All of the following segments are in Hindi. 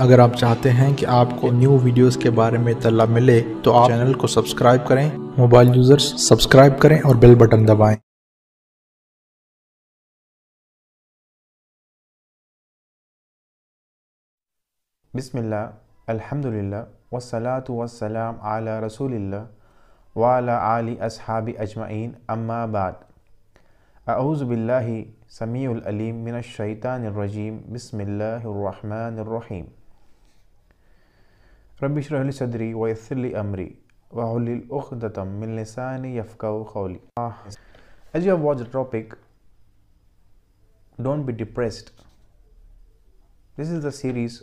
अगर आप चाहते हैं कि आपको न्यू वीडियोस के बारे में इतला मिले तो आप चैनल को सब्सक्राइब करें मोबाइल यूज़र्स सब्सक्राइब करें और बेल बटन दबाएं बिस्मिल्लाह अल्हम्दुलिल्लाह वस्सलातु वस्सलाम आला रसूलिल्लाह वाला आली असहाबी अजमाइन अम्मा बाद अऊज़बिल्लाही समीउलअलीम मिनशैतानरजीम रबिश्रहली सदरी वयसली अमरी वहली उखदतम यफका खौली as you was the topic don't be depressed this is the series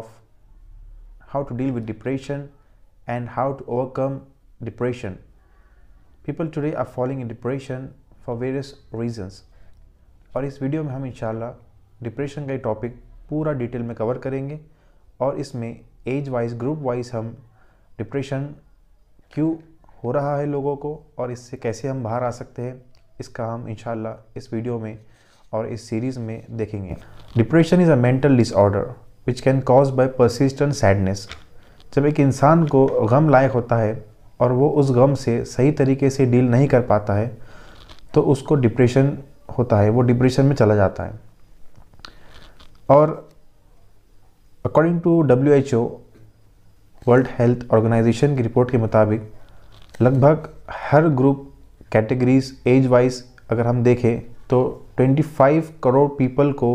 of how to deal with depression and how to overcome depression people today are following in depression for various reasons और इस वीडियो में हम इंशाल्लाह डिप्रेशन का ही टॉपिक पूरा डिटेल में कवर करेंगे और इसमें एज वाइज ग्रुप वाइज हम डिप्रेशन क्यों हो रहा है लोगों को और इससे कैसे हम बाहर आ सकते हैं इसका हम इन इस वीडियो में और इस सीरीज़ में देखेंगे depression is a mental disorder which can cause by persistent sadness जब एक इंसान को गम लायक होता है और वो उस गम से सही तरीके से डील नहीं कर पाता है तो उसको डिप्रेशन होता है वो डिप्रेशन में चला जाता है और according to W H O World Health Organization की रिपोर्ट के मुताबिक लगभग हर ग्रुप कैटेगरीज एज वाइज अगर हम देखें तो 25 करोड़ पीपल को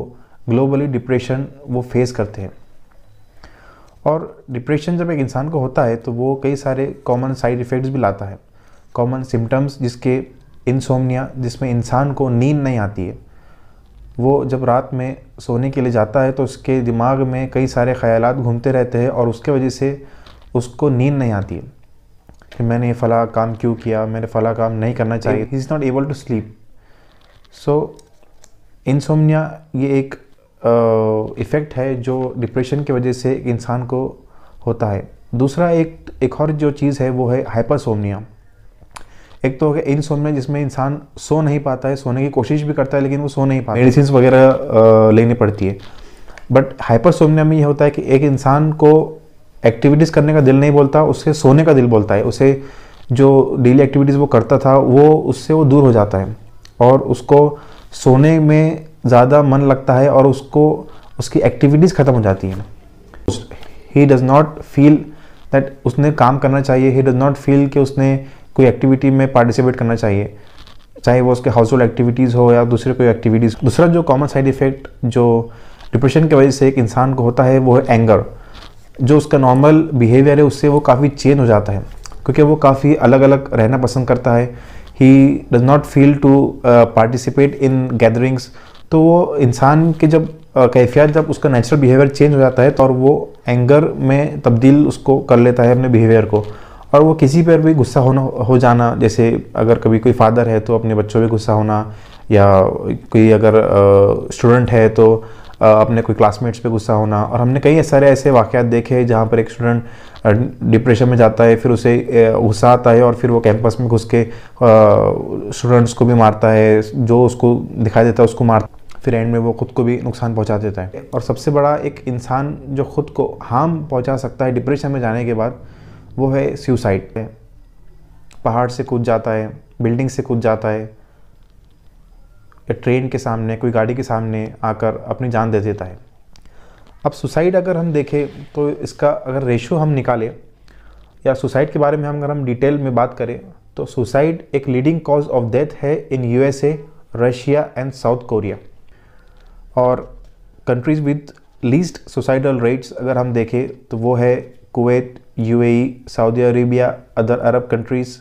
ग्लोबली डिप्रेशन वो फेस करते हैं और डिप्रेशन जब एक इंसान को होता है तो वो कई सारे कॉमन साइड इफ़ेक्ट्स भी लाता है कॉमन सिम्टम्स जिसके इंसोमनिया जिसमें इंसान को नींद नहीं आती है वो जब रात में सोने के लिए जाता है तो उसके दिमाग में कई सारे ख्याल घूमते रहते हैं और उसके वजह से उसको नींद नहीं आती है कि मैंने ये फ़ला काम क्यों किया मैंने फ़ला काम नहीं करना चाहिए he is not able to sleep so insomnia ये एक इफ़ेक्ट है जो डिप्रेशन की वजह से एक इंसान को होता है दूसरा एक एक और जो चीज़ है वो है हाइपरसोमिया एक तो हो गया सोमिया जिसमें इंसान सो नहीं पाता है सोने की कोशिश भी करता है लेकिन वो सो नहीं पाता मेडिसिन वगैरह लेनी पड़ती है बट हाइपरसोमिया में ये होता है कि एक इंसान को एक्टिविटीज़ करने का दिल नहीं बोलता उससे सोने का दिल बोलता है उसे जो डेली एक्टिविटीज़ वो करता था वो उससे वो दूर हो जाता है और उसको सोने में ज़्यादा मन लगता है और उसको उसकी एक्टिविटीज़ ख़त्म हो जाती हैं he does not feel that उसने काम करना चाहिए ही डज़ नॉट फील कि उसने कोई एक्टिविटी में पार्टिसिपेट करना चाहिए चाहे वो उसके हाउस होल्ड एक्टिविटीज़ हो या दूसरे कोई एक्टिविटीज़ दूसरा जो कॉमन साइड इफ़ेक्ट जो डिप्रेशन की वजह से एक इंसान को होता है वो है एंगर जो उसका नॉर्मल बिहेवियर है उससे वो काफ़ी चेंज हो जाता है क्योंकि वो काफ़ी अलग अलग रहना पसंद करता है he does not feel to participate in gatherings तो वो इंसान के जब uh, कैफियत जब उसका नेचुरल बिहेवियर चेंज हो जाता है तो और वो एंगर में तब्दील उसको कर लेता है अपने बिहेवियर को और वो किसी पर भी गुस्सा होना हो जाना जैसे अगर कभी कोई फादर है तो अपने बच्चों पर गुस्सा होना या कोई अगर स्टूडेंट uh, है तो अपने कोई क्लासमेट्स पे गुस्सा होना और हमने कई सारे ऐसे वाक़ात देखे जहाँ पर एक स्टूडेंट डिप्रेशन में जाता है फिर उसे गुस्सा आता है और फिर वो कैंपस में घुस के स्टूडेंट्स को भी मारता है जो उसको दिखाई देता है उसको मारता फिर एंड में वो खुद को भी नुकसान पहुंचा देता है और सबसे बड़ा एक इंसान जो खुद को हार्म पहुंचा सकता है डिप्रेशन में जाने के बाद वो है सुसाइड पहाड़ से कूद जाता है बिल्डिंग से कूद जाता है ट्रेन के सामने कोई गाड़ी के सामने आकर अपनी जान दे देता है अब सुसाइड अगर हम देखें तो इसका अगर रेशो हम निकालें या सुसाइड के बारे में हम अगर हम डिटेल में बात करें तो सुसाइड एक लीडिंग कॉज ऑफ डेथ है in USA Russia and South Korea और countries with least suicidal rates अगर हम देखें तो वो है Kuwait UAE Saudi Arabia other Arab countries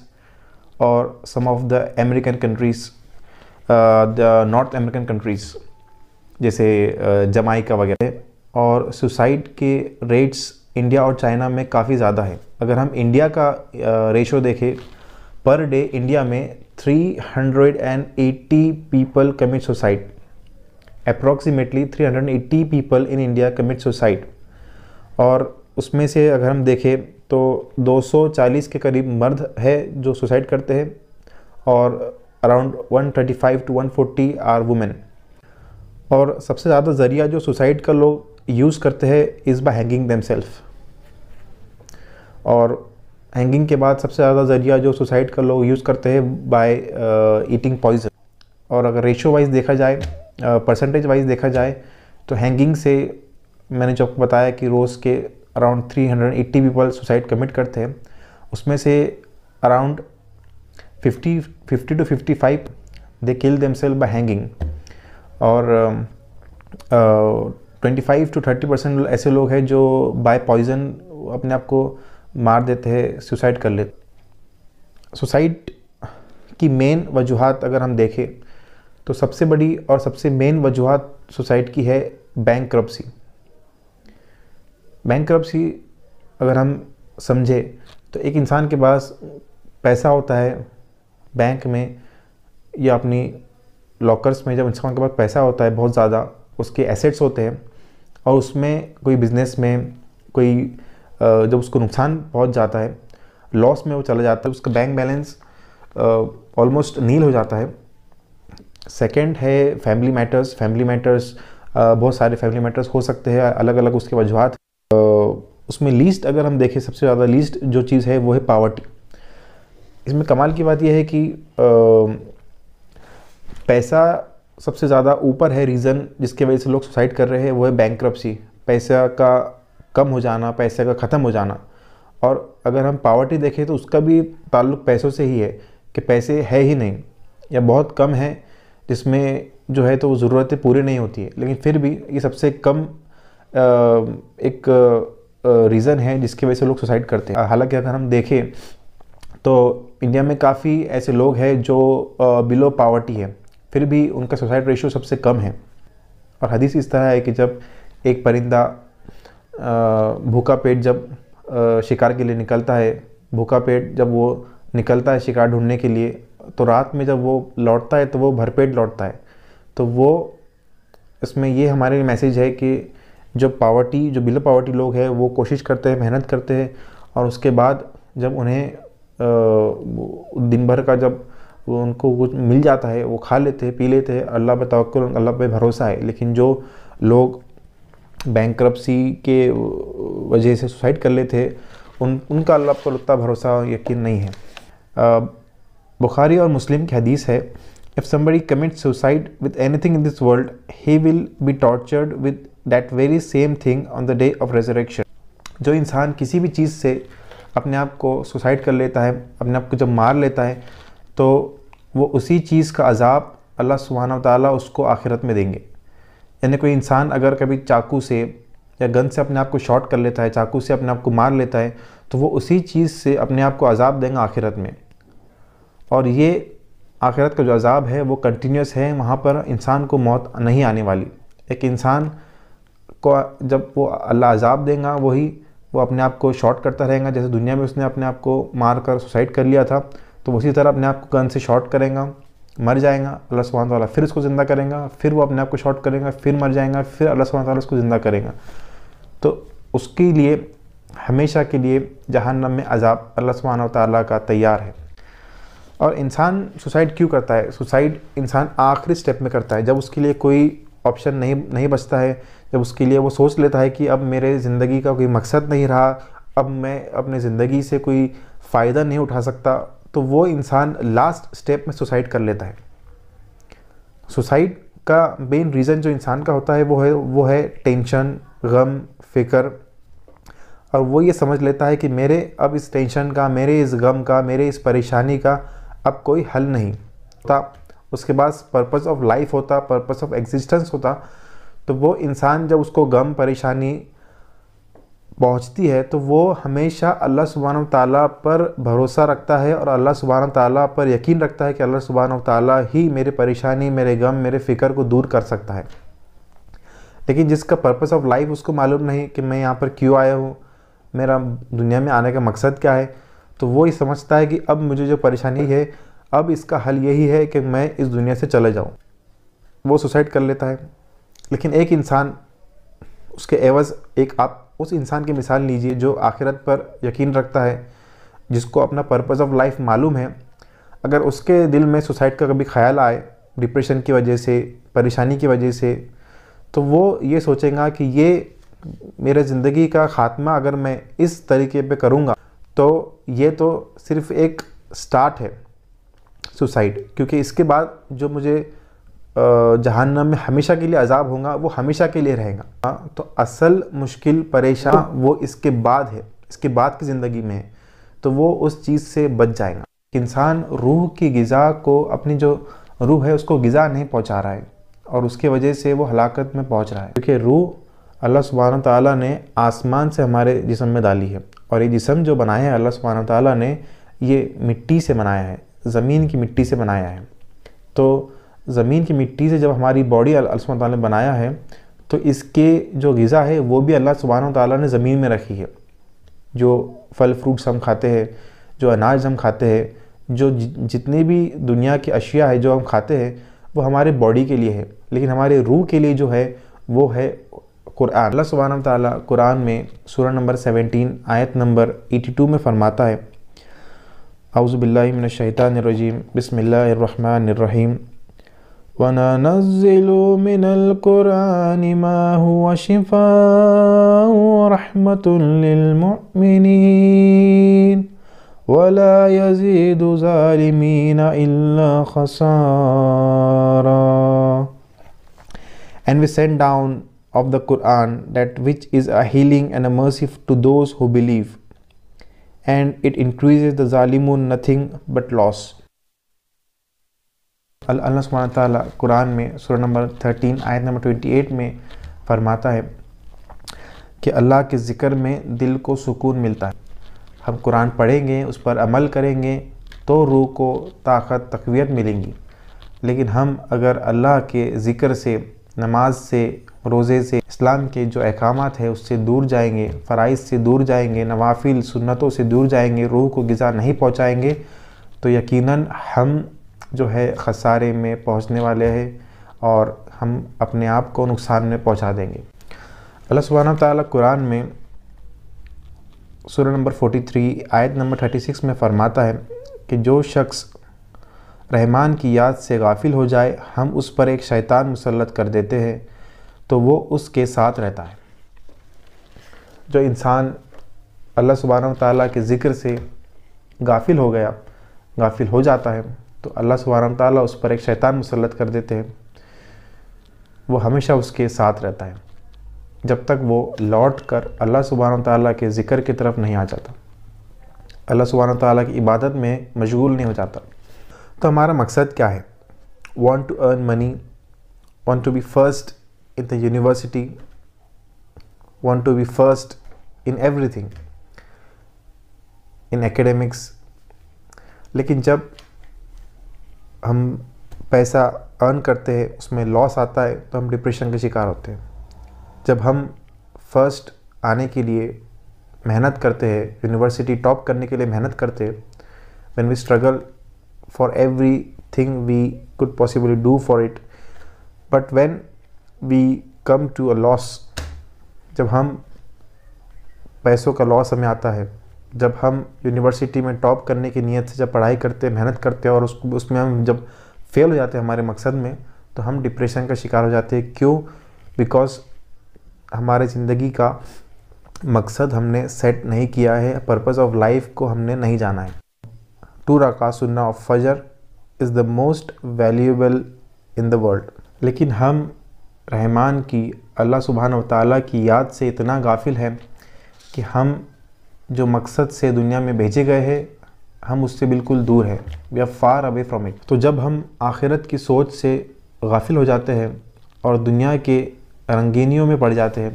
और some of the American countries North American countries जैसे जमाइका uh, वगैरह और सुसाइड के रेट्स इंडिया और चाइना में काफ़ी ज़्यादा है अगर हम इंडिया का रेशो uh, देखें पर डे इंडिया में 380 people commit suicide approximately 380 people in India commit suicide और उसमें से अगर हम देखें तो 240 के करीब मर्द है जो सुसाइड करते हैं और अराउंड 135 टू 140 आर वुमेन और सबसे ज़्यादा ज़रिया जो सुसाइड का लोग यूज़ करते हैं इज़ बाय हैंगिंग दैम और हैंगिंग के बाद सबसे ज़्यादा ज़रिया जो सुसाइड का लोग यूज़ करते हैं बाय ईटिंग पॉइजन और अगर रेशो वाइज देखा जाए परसेंटेज uh, वाइज देखा जाए तो हैंगिंग से मैंने जब बताया कि रोज़ के अराउंड 380 पीपल सुसाइड कमिट करते हैं उसमें से around fifty fifty two fifty five they kill kill themselves by hanging और twenty five to thirty percent ऐसे लोग हैं जो बाय पॉइजन अपने आप को मार देते हैं सुसाइड कर लेते सुसाइड की मेन वजूहत अगर हम देखें तो सबसे बड़ी और सबसे मेन वजूहत सुसाइड की है बैंक करप्सी बैंक करप्सी अगर हम समझे तो एक इंसान के पास पैसा होता है बैंक में या अपनी लॉकर्स में जब इंसान के पास पैसा होता है बहुत ज़्यादा उसके एसेट्स होते हैं और उसमें कोई बिजनेस में कोई जब उसको नुकसान पहुंच जाता है लॉस में वो चला जाता है उसका बैंक बैलेंस ऑलमोस्ट नील हो जाता है सेकंड है फैमिली मैटर्स फैमिली मैटर्स बहुत सारे फैमिली मैटर्स हो सकते हैं अलग अलग उसके वजूहत उसमें लीस्ट अगर हम देखें सबसे ज़्यादा लीस्ट जो चीज़ है वो है पावर्टी इसमें कमाल की बात यह है कि पैसा सबसे ज़्यादा ऊपर है रीज़न जिसके वजह से लोग सुसाइड कर रहे हैं वो है बैंक पैसा का कम हो जाना पैसे का ख़त्म हो जाना और अगर हम पावर्टी देखें तो उसका भी ताल्लुक पैसों से ही है कि पैसे है ही नहीं या बहुत कम है जिसमें जो है तो वो ज़रूरतें पूरी नहीं होती है लेकिन फिर भी ये सबसे कम एक रीज़न है जिसकी वजह से लोग सुसाइड करते हैं हालांकि अगर हम देखें तो इंडिया में काफ़ी ऐसे लोग हैं जो बिलो पावर्टी है फिर भी उनका सुसाइड रेशियो सबसे कम है और हदीस इस तरह है कि जब एक परिंदा भूखा पेट जब शिकार के लिए निकलता है भूखा पेट जब वो निकलता है शिकार ढूंढने के लिए तो रात में जब वो लौटता है तो वो भरपेट लौटता है तो वो इसमें ये हमारे लिए मैसेज है कि जो पावर्टी जो बिलो पावर्टी लोग हैं वो कोशिश करते हैं मेहनत करते हैं और उसके बाद जब उन्हें दिन भर का जब उनको कुछ मिल जाता है वो खा लेते हैं पी लेते हैं अल्लाह पर तवक्ल अल्लाह पर भरोसा है लेकिन जो लोग बैंक के वजह से सुसाइड कर लेते हैं उन उनका अल्लाह पर उतना भरोसा यकीन नहीं है बुखारी और मुस्लिम की हदीस है if somebody commit suicide with anything in this world he will be tortured with that very same thing on the day of resurrection जो इंसान किसी भी चीज़ से अपने आप को सुसाइड कर लेता है अपने आप को जब मार लेता है तो वो उसी चीज़ का अजाब अल्लाह सुबहाना ताली उसको आखिरत में देंगे यानी कोई इंसान अगर कभी चाकू से या गन से अपने आप को शॉट कर लेता है चाकू से अपने आप को मार लेता है तो वो उसी चीज़ से अपने आप को अजाब देंगे आखिरत में और ये आखिरत का जो अजाब है वो कंटिन्यूस है वहाँ पर इंसान को मौत नहीं आने वाली एक इंसान को जब वो अल्लाह अजाब देगा वही वो अपने आप को शॉर्ट करता रहेगा जैसे दुनिया में उसने अपने आप को मार कर सुसाइड कर लिया था तो उसी तरह अपने आप को गन से शॉर्ट करेगा मर जाएगा अल्लाह सुबहान तला फिर उसको ज़िंदा करेगा फिर वो अपने आप को शॉर्ट करेगा फिर मर जाएगा फिर अल्लाह सुबहान तक उसको ज़िंदा करेगा तो उसके लिए हमेशा के लिए जहन्नम में अजाब अल्लाह सुबहान तला का तैयार है और इंसान सुसाइड क्यों करता है सुसाइड इंसान आखिरी स्टेप में करता है जब उसके लिए कोई ऑप्शन नहीं नहीं बचता है जब उसके लिए वो सोच लेता है कि अब मेरे ज़िंदगी का कोई मकसद नहीं रहा अब मैं अपने ज़िंदगी से कोई फ़ायदा नहीं उठा सकता तो वो इंसान लास्ट स्टेप में सुसाइड कर लेता है सुसाइड का मेन रीज़न जो इंसान का होता है वो है वो है टेंशन गम फिक्र और वो ये समझ लेता है कि मेरे अब इस टेंशन का मेरे इस गम का मेरे इस परेशानी का अब कोई हल नहीं था उसके बाद पर्पज़ ऑफ लाइफ होता पर्पज़ ऑफ एग्जिस्टेंस होता तो वो इंसान जब उसको गम परेशानी पहुंचती है तो वो हमेशा अल्लाह सुबहान ताली पर भरोसा रखता है और अल्लाह सुबहान तला पर यकीन रखता है कि अल्लाह सुबहान ताली ही मेरे परेशानी मेरे गम मेरे फ़िक्र को दूर कर सकता है लेकिन जिसका पर्पस ऑफ लाइफ उसको मालूम नहीं कि मैं यहाँ पर क्यों आया हूँ मेरा दुनिया में आने का मकसद क्या है तो वो ये समझता है कि अब मुझे जो परेशानी है अब इसका हल यही है कि मैं इस दुनिया से चले जाऊँ वो सुसाइड कर लेता है लेकिन एक इंसान उसके एवज़ एक आप उस इंसान की मिसाल लीजिए जो आखिरत पर यकीन रखता है जिसको अपना पर्पज़ ऑफ लाइफ मालूम है अगर उसके दिल में सुसाइड का कभी ख्याल आए डिप्रेशन की वजह से परेशानी की वजह से तो वो ये सोचेगा कि ये मेरे ज़िंदगी का ख़ात्मा अगर मैं इस तरीके पे करूँगा तो ये तो सिर्फ़ एक स्टार्ट है सुसाइड क्योंकि इसके बाद जो मुझे जहन्नम में हमेशा के लिए अजाब होगा वो हमेशा के लिए रहेगा हाँ, तो असल मुश्किल परेशान वो इसके बाद है इसके बाद की ज़िंदगी में है तो वो उस चीज़ से बच जाएगा इंसान रूह की गज़ा को अपनी जो रूह है उसको गज़ा नहीं पहुंचा रहा है और उसके वजह से वो हलाकत में पहुंच रहा है क्योंकि रूह अल्लाह सुबहान तला ने आसमान से हमारे जिसम में डाली है और ये जिसम जो बनाया है अल्लाह सुबहान तला ने ये मिट्टी से बनाया है ज़मीन की मिट्टी से बनाया है तो ज़मीन की मिट्टी से जब हमारी बॉडी अल्लाह ने बनाया है तो इसके जो गज़ा है वो भी अल्लाह सुबहान ताली ने ज़मीन में रखी है जो फल फ्रूट्स हम खाते हैं जो अनाज हम खाते हैं जो जितनी भी दुनिया की अशिया है जो हम खाते हैं वो हमारे बॉडी के लिए है लेकिन हमारे रूह के लिए जो है वो है कुरान अल्लाह सुबहान तुरान में सूरह नंबर 17 आयत नंबर 82 में फरमाता है أعوذ بالله من الشيطان الرجيم بسم الله الرحمن الرحيم وننزل من القرآن ما هو شفاء ورحمة للمؤمنين ولا يزيد ظالمين إلا خسارا And we send down of the Quran that which is a healing and a mercy to those who believe and it increase the zalimun nothing but loss अल्लाह कुरान में सुर नंबर थर्टीन आयत नंबर ट्वेंटी एट में फरमाता है कि अल्लाह के ज़िक्र में दिल को सुकून मिलता है हम कुरान पढ़ेंगे उस पर अमल करेंगे तो रूह को ताकत तकवीत मिलेंगी लेकिन हम अगर अल्लाह के ज़िक्र से नमाज से रोज़े से इस्लाम के जो अहकाम है उससे दूर जाएंगे फ़राइज़ से दूर जाएंगे नवाफिल सुन्नतों से दूर जाएंगे रूह को गज़ा नहीं पहुँचाएँगे तो यकीनन हम जो है खसारे में पहुँचने वाले हैं और हम अपने आप को नुकसान में पहुँचा देंगे अल्लाह सुबहाना ताली कुरान में सूर्य नंबर 43 आयत नंबर 36 में फरमाता है कि जो शख्स रहमान की याद से गाफिल हो जाए हम उस पर एक शैतान मुसलत कर देते हैं तो वो उसके साथ रहता है जो इंसान अल्लाह सुबहान ताली के ज़िक्र से गाफिल हो गया गाफिल हो जाता है तो अल्लाह सुबहान ताली उस पर एक शैतान मुसलत कर देते हैं वो हमेशा उसके साथ रहता है जब तक वो लौट कर अल्लाह सुबहान ताली के ज़िक्र की तरफ नहीं आ जाता अल्लाह सुबहान ताली की इबादत में मशगूल नहीं हो जाता तो हमारा मकसद क्या है want to earn money want to be first in the university, want to be first in everything, in academics. लेकिन जब हम पैसा अर्न करते हैं उसमें लॉस आता है तो हम डिप्रेशन के शिकार होते हैं जब हम फर्स्ट आने के लिए मेहनत करते हैं यूनिवर्सिटी टॉप करने के लिए मेहनत करते हैं when we struggle for everything we could possibly do for it but when we come to a loss जब हम पैसों का लॉस हमें आता है जब हम यूनिवर्सिटी में टॉप करने की नीयत से जब पढ़ाई करते हैं मेहनत करते हैं और उस उसमें हम जब फेल हो जाते हैं हमारे मकसद में तो हम डिप्रेशन का शिकार हो जाते हैं क्यों बिकॉज हमारे ज़िंदगी का मकसद हमने सेट नहीं किया है पर्पज़ ऑफ लाइफ को हमने नहीं जाना है टू रका सुनना ऑफ फजर is the most valuable in the world लेकिन हम रहमान की अल्लाह सुबहान ताली की याद से इतना गाफिल है कि हम जो मकसद से दुनिया में भेजे गए हैं हम उससे बिल्कुल दूर हैं we are far away from it तो जब हम आखिरत की सोच से गाफिल हो जाते हैं और दुनिया के रंगीनियों में पड़ जाते हैं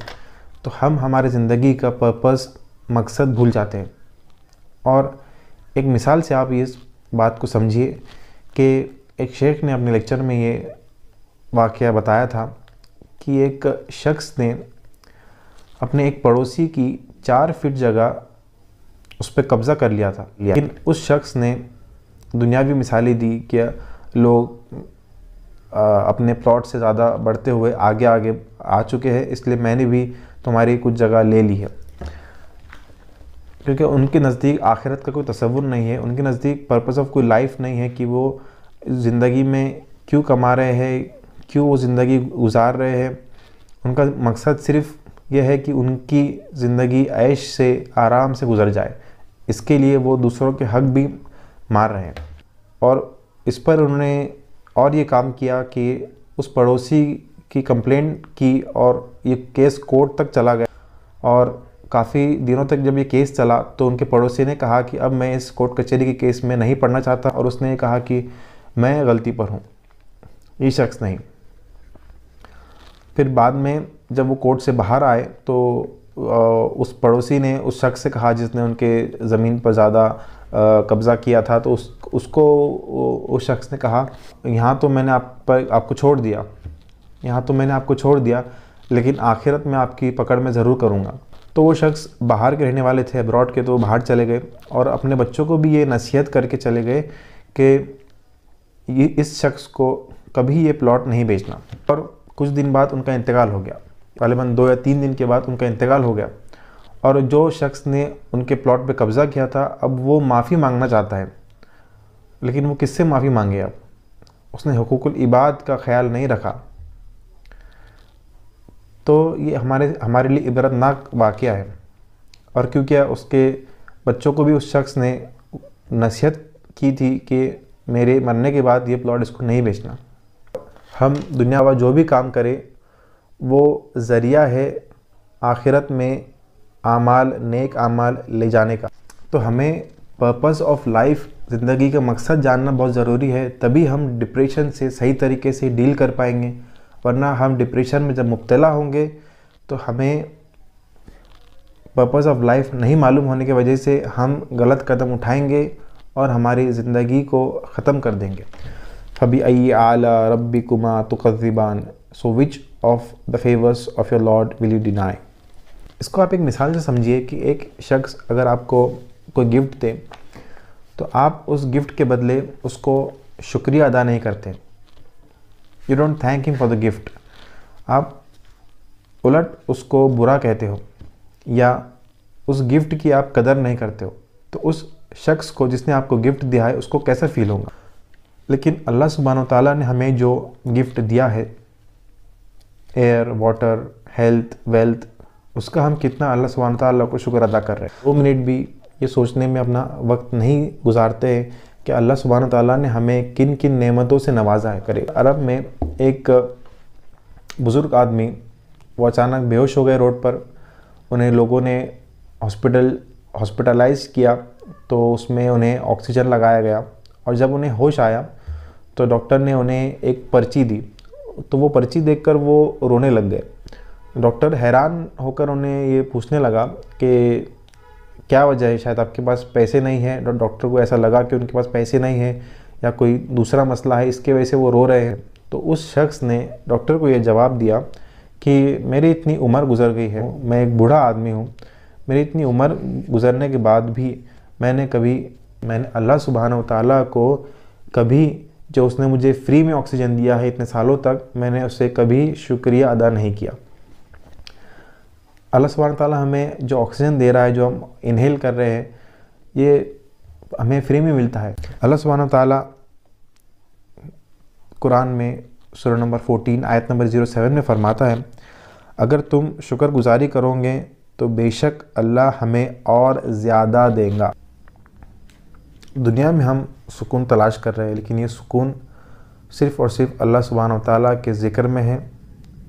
तो हम हमारे ज़िंदगी का पर्पस मकसद भूल जाते हैं और एक मिसाल से आप इस बात को समझिए कि एक शेख ने अपने लेक्चर में ये वाक़ बताया था कि एक शख्स ने अपने एक पड़ोसी की चार फीट जगह उस पर कब्ज़ा कर लिया था लेकिन उस शख्स ने दुनियावी मिसालें दी कि लोग अपने प्लॉट से ज़्यादा बढ़ते हुए आगे आगे आ चुके हैं इसलिए मैंने भी तुम्हारी कुछ जगह ले ली है क्योंकि उनके नज़दीक आखिरत का कोई तस्वुर नहीं है उनके नज़दीक पर्पज़ ऑफ कोई लाइफ नहीं है कि वो ज़िंदगी में क्यों कमा रहे हैं क्यों वो ज़िंदगी गुजार रहे हैं उनका मकसद सिर्फ यह है कि उनकी ज़िंदगी ऐश से आराम से गुजर जाए इसके लिए वो दूसरों के हक भी मार रहे हैं और इस पर उन्होंने और ये काम किया कि उस पड़ोसी की कंप्लेंट की और ये केस कोर्ट तक चला गया और काफ़ी दिनों तक जब ये केस चला तो उनके पड़ोसी ने कहा कि अब मैं इस कोर्ट कचहरी के केस में नहीं पढ़ना चाहता और उसने कहा कि मैं गलती पर हूँ ये शख्स नहीं फिर बाद में जब वो कोर्ट से बाहर आए तो उस पड़ोसी ने उस शख्स से कहा जिसने उनके ज़मीन पर ज़्यादा कब्ज़ा किया था तो उस उसको उस शख्स ने कहा यहाँ तो मैंने आप पर आपको छोड़ दिया यहाँ तो मैंने आपको छोड़ दिया लेकिन आखिरत में आपकी पकड़ में ज़रूर करूँगा तो वो शख्स बाहर के रहने वाले थे अब्रॉड के तो बाहर चले गए और अपने बच्चों को भी ये नसीहत करके चले गए कि ये इस शख्स को कभी ये प्लॉट नहीं बेचना और कुछ दिन बाद उनका इंतकाल हो गया तालिबान दो या तीन दिन के बाद उनका इंतकाल हो गया और जो शख्स ने उनके प्लॉट पे कब्ज़ा किया था अब वो माफ़ी मांगना चाहता है लेकिन वो किससे माफ़ी मांगे अब उसने हकूक़ुल इबाद का ख्याल नहीं रखा तो ये हमारे हमारे लिए इबरतनाक वाक़ है और क्योंकि उसके बच्चों को भी उस शख्स ने नसीहत की थी कि मेरे मरने के बाद ये प्लॉट इसको नहीं बेचना हम दुनिया व जो भी काम करें वो ज़रिया है आखिरत में आमाल नेक आमाल ले जाने का तो हमें पर्पस ऑफ लाइफ ज़िंदगी का मकसद जानना बहुत ज़रूरी है तभी हम डिप्रेशन से सही तरीके से डील कर पाएंगे वरना हम डिप्रेशन में जब मुबतला होंगे तो हमें पर्पस ऑफ लाइफ नहीं मालूम होने की वजह से हम गलत कदम उठाएंगे और हमारी ज़िंदगी को ख़त्म कर देंगे Fabi ayyi ala rabbikuma tukadziban. So which of the favours of your lord will you deny इसको आप एक मिसाल से समझिए कि एक शख्स अगर आपको कोई गिफ्ट दे तो आप उस गिफ्ट के बदले उसको शुक्रिया अदा नहीं करते you don't thank him for the gift आप उलट उसको बुरा कहते हो या उस गिफ्ट की आप कदर नहीं करते हो तो उस शख्स को जिसने आपको गिफ्ट दिया है उसको कैसा फील होगा लेकिन अल्लाह सुबहान तला ने हमें जो गिफ्ट दिया है एयर वाटर हेल्थ वेल्थ उसका हम कितना अल्लाह सुबहान तला को शुक्र अदा कर रहे हैं दो मिनट भी ये सोचने में अपना वक्त नहीं गुजारते हैं कि अल्लाह सुबहान तला ने हमें किन किन नेमतों से नवाजा है करे अरब में एक बुज़ुर्ग आदमी वो अचानक बेहोश हो गए रोड पर उन्हें लोगों ने हॉस्पिटल हॉस्पिटलाइज किया तो उसमें उन्हें ऑक्सीजन लगाया गया और जब उन्हें होश आया तो डॉक्टर ने उन्हें एक पर्ची दी तो वो पर्ची देखकर वो रोने लग गए डॉक्टर हैरान होकर उन्हें ये पूछने लगा कि क्या वजह है शायद आपके पास पैसे नहीं हैं डॉक्टर को ऐसा लगा कि उनके पास पैसे नहीं हैं या कोई दूसरा मसला है इसके वजह से वो रो रहे हैं तो उस शख्स ने डॉक्टर को ये जवाब दिया कि मेरी इतनी उम्र गुजर गई है मैं एक बूढ़ा आदमी हूँ मेरी इतनी उम्र गुजरने के बाद भी मैंने कभी मैंने अल्लाह सुबहान तला को कभी जो उसने मुझे फ्री में ऑक्सीजन दिया है इतने सालों तक मैंने उससे कभी शुक्रिया अदा नहीं किया अल्लाह सुबहान ताली हमें जो ऑक्सीजन दे रहा है जो हम इनहेल कर रहे हैं ये हमें फ्री में मिलता है अल्लाह सुबहान ताली कुरान में सुर नंबर 14 आयत नंबर 07 में फरमाता है अगर तुम शुक्रगुजारी करोगे तो बेशक अल्लाह हमें और ज़्यादा देगा दुनिया में हम सुकून तलाश कर रहे हैं लेकिन ये सुकून सिर्फ़ और सिर्फ अल्लाह सुबहान ताली के ज़िक्र में है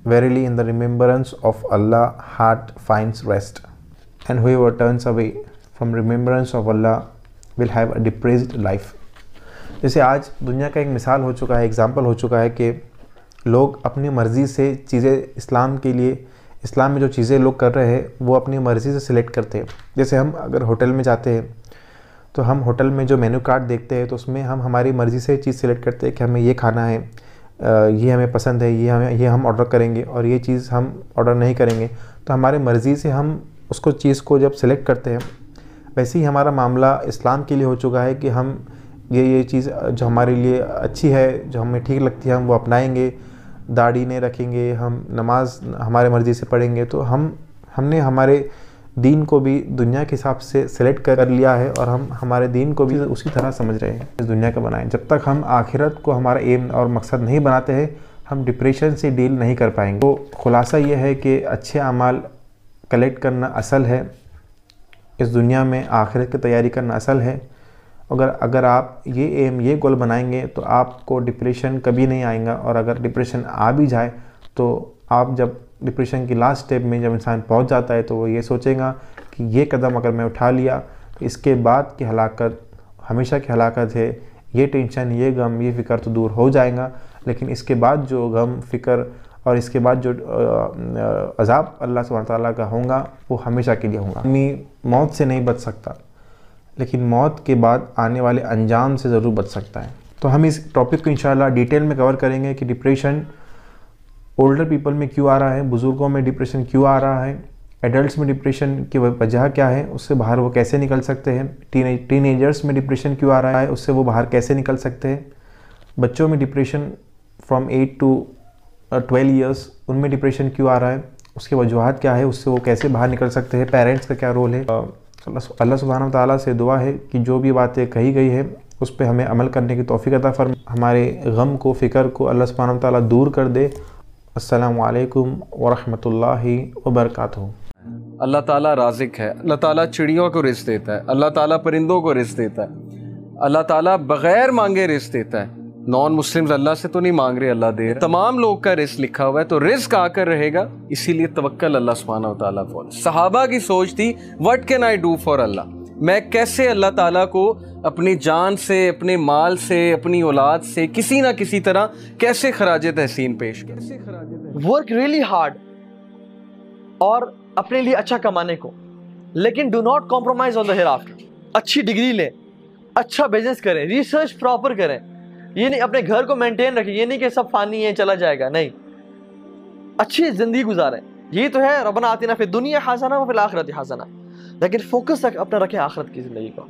verily in the remembrance of Allah heart finds rest and whoever turns away from remembrance of Allah will have a depressed life जैसे आज दुनिया का एक मिसाल हो चुका है एग्ज़ाम्पल हो चुका है कि लोग अपनी मर्ज़ी से चीज़ें इस्लाम के लिए इस्लाम में जो चीज़ें लोग कर रहे हैं वो अपनी मर्ज़ी से सिलेक्ट करते हैं जैसे हम अगर होटल में जाते हैं तो हम होटल में जो मेन्यू कार्ड देखते हैं तो उसमें हम हमारी मर्ज़ी से चीज़ सेलेक्ट करते हैं कि हमें ये खाना है ये हमें पसंद है ये हमें ये हम ऑर्डर करेंगे और ये चीज़ हम ऑर्डर नहीं करेंगे तो हमारे मर्ज़ी से हम उसको चीज़ को जब सेलेक्ट करते हैं वैसे ही हमारा मामला इस्लाम के लिए हो चुका है कि हम ये ये चीज़ जो हमारे लिए अच्छी है जो हमें ठीक लगती है हम वो अपनाएंगे दाढ़ी नहीं रखेंगे हम नमाज हमारे मर्ज़ी से पढ़ेंगे तो हम हमने हमारे दीन को भी दुनिया के हिसाब से सेलेक्ट कर लिया है और हम हमारे दीन को भी उसी तरह समझ रहे हैं इस दुनिया का बनाएं जब तक हम आखिरत को हमारा एम और मकसद नहीं बनाते हैं हम डिप्रेशन से डील नहीं कर पाएंगे तो खुलासा ये है कि अच्छे अमाल कलेक्ट करना असल है इस दुनिया में आखिरत की तैयारी करना असल है अगर अगर आप ये एम ये गोल बनाएंगे तो आपको डिप्रेशन कभी नहीं आएगा और अगर डिप्रेशन आ भी जाए तो आप जब डिप्रेशन की लास्ट स्टेप में जब इंसान पहुंच जाता है तो वो ये सोचेगा कि ये कदम अगर मैं उठा लिया इसके बाद की हलाकत हमेशा की हलाकत है ये टेंशन ये गम ये फ़िक्र तो दूर हो जाएगा लेकिन इसके बाद जो गम फ़िक्र और इसके बाद जो अजाब अल्लाह सुबह तला का होगा वो हमेशा के लिए होगा आदमी मौत से नहीं बच सकता लेकिन मौत के बाद आने वाले अंजाम से ज़रूर बच सकता है तो हम इस टॉपिक को इंशाल्लाह डिटेल में कवर करेंगे कि डिप्रेशन ओल्डर पीपल में क्यों आ रहा है बुज़ुर्गों में डिप्रेशन क्यों आ रहा है एडल्ट में डिप्रेशन की वजह क्या है उससे बाहर वो कैसे निकल सकते हैं टीन टीनेजर्स में डिप्रेशन क्यों आ रहा है उससे वो बाहर कैसे निकल सकते हैं बच्चों में depression from eight to twelve years उनमें डिप्रेशन क्यों आ रहा है उसके वजूहत क्या है उससे वो कैसे बाहर निकल सकते हैं पेरेंट्स का क्या रोल है uh, अल्लाह सुबहान ताली से दुआ है कि जो भी बातें कही गई है उस पर हमें अमल करने की तोफ़ी अदा फर्म हमारे गम को फ़िक्र को अल्लाह सुबहान ताली दूर कर दे असलकम वरहि वबरक अल्लाह ताला राजिक है अल्लाह ताला चिड़ियों को रिस्क देता है अल्लाह ताला परिंदों को रिस्क देता है अल्लाह ताला बग़ैर मांगे रिस्क देता है नॉन मुस्लिम्स अल्लाह से तो नहीं मांग रहे अल्लाह दे रहे तमाम लोग का रिस्क लिखा हुआ है तो रिस्क आकर रहेगा इसीलिए तवक्ल अल्लाह सुबहाना तौला सहाबा की सोच थी what can I do for Allah मैं कैसे अल्लाह ताला को अपनी जान से अपने माल से अपनी औलाद से किसी ना किसी तरह कैसे खराज तहसीन पेश कर वर्क रियली हार्ड और अपने लिए अच्छा कमाने को लेकिन do not compromise on the hereafter अच्छी डिग्री लें अच्छा बिजनेस करें रिसर्च प्रॉपर करें ये नहीं अपने घर को मेंटेन रखें ये नहीं कि सब फानी है चला जाएगा नहीं अच्छी ज़िंदगी गुजारें ये तो है रबना आती ना फिर दुनिया हासाना वो फिर आखरत हासाना लेकिन फोकस अपना रखें आखरत की ज़िंदगी को